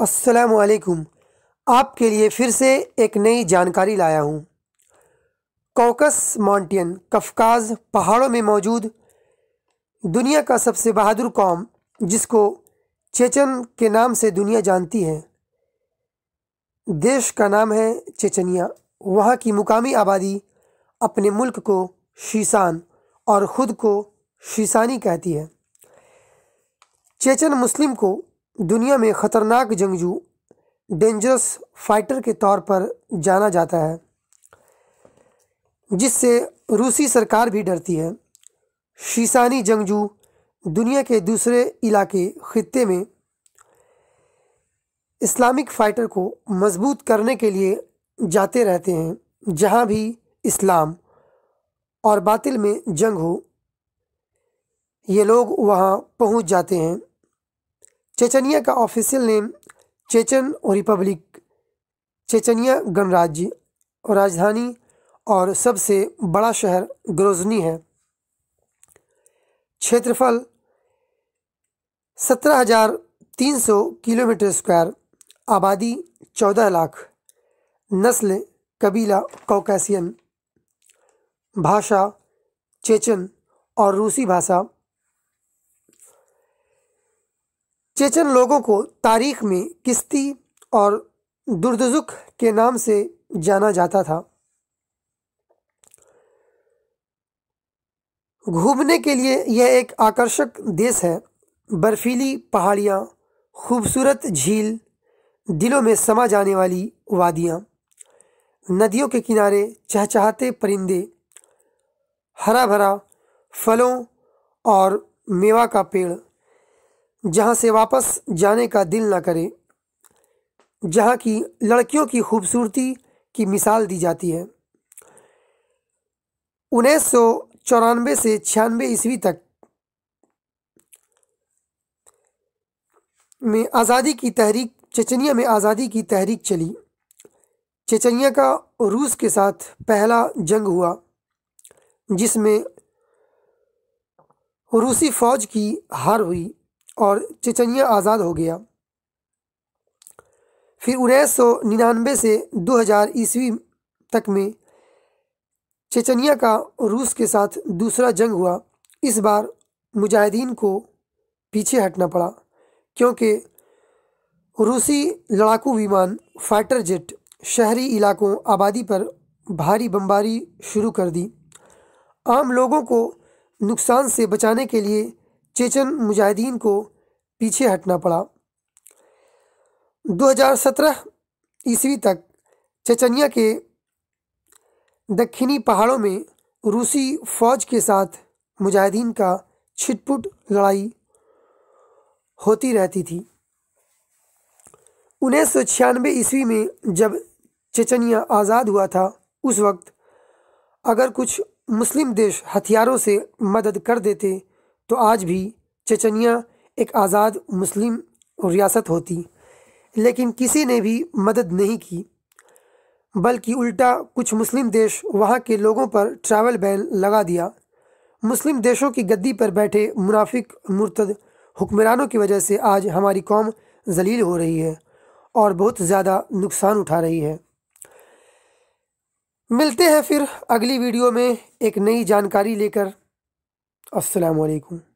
असलकुम आपके लिए फिर से एक नई जानकारी लाया हूँ कॉकस माउंटेन कफकाज पहाड़ों में मौजूद दुनिया का सबसे बहादुर कौम जिसको चेचन के नाम से दुनिया जानती है देश का नाम है चेचनिया वहाँ की मुकामी आबादी अपने मुल्क को शीशान और ख़ुद को शीशानी कहती है चेचन मुस्लिम को दुनिया में ख़तरनाक जंगजू डेंजरस फाइटर के तौर पर जाना जाता है जिससे रूसी सरकार भी डरती है शीशानी जंगजू दुनिया के दूसरे इलाके खत्े में इस्लामिक फाइटर को मजबूत करने के लिए जाते रहते हैं जहां भी इस्लाम और बातिल में जंग हो ये लोग वहां पहुंच जाते हैं चेचनिया का ऑफिशियल नेम चेचन और रिपब्लिक चेचनिया गणराज्य और राजधानी और सबसे बड़ा शहर ग्रोजनी है क्षेत्रफल सत्रह हजार तीन सौ किलोमीटर स्क्वायर आबादी चौदह लाख नस्ल कबीला कौकासियन भाषा चेचन और रूसी भाषा चेचन लोगों को तारीख में किस्ती और दुर्दजुक के नाम से जाना जाता था घूमने के लिए यह एक आकर्षक देश है बर्फीली पहाड़ियाँ खूबसूरत झील दिलों में समा जाने वाली वादियाँ नदियों के किनारे चहचहाते परिंदे हरा भरा फलों और मेवा का पेड़ जहाँ से वापस जाने का दिल न करे जहाँ की लड़कियों की खूबसूरती की मिसाल दी जाती है उन्नीस सौ चौरानवे से छियानवे ईस्वी तक में आज़ादी की तहरीक चेचनिया में आज़ादी की तहरीक चली चचनिया का रूस के साथ पहला जंग हुआ जिसमें रूसी फौज की हार हुई और चेचनिया आज़ाद हो गया फिर उन्नीस सौ निन्यानवे से 2000 ईस्वी तक में चेचनिया का रूस के साथ दूसरा जंग हुआ इस बार मुजाहिदीन को पीछे हटना पड़ा क्योंकि रूसी लड़ाकू विमान फाइटर जेट शहरी इलाकों आबादी पर भारी बमबारी शुरू कर दी आम लोगों को नुकसान से बचाने के लिए चेचन मुजाहिदीन को पीछे हटना पड़ा 2017 ईस्वी तक चेचनिया के दक्षिणी पहाड़ों में रूसी फौज के साथ मुजाहिदीन का छिटपुट लड़ाई होती रहती थी उन्नीस सौ छियानवे ईस्वी में जब चेचनिया आज़ाद हुआ था उस वक्त अगर कुछ मुस्लिम देश हथियारों से मदद कर देते तो आज भी चचनिया एक आज़ाद मुस्लिम रियासत होती लेकिन किसी ने भी मदद नहीं की बल्कि उल्टा कुछ मुस्लिम देश वहाँ के लोगों पर ट्रैवल बैन लगा दिया मुस्लिम देशों की गद्दी पर बैठे मुनाफिक मुर्तद हुक्मरानों की वजह से आज हमारी कौम जलील हो रही है और बहुत ज़्यादा नुकसान उठा रही है मिलते हैं फिर अगली वीडियो में एक नई जानकारी लेकर السلام عليكم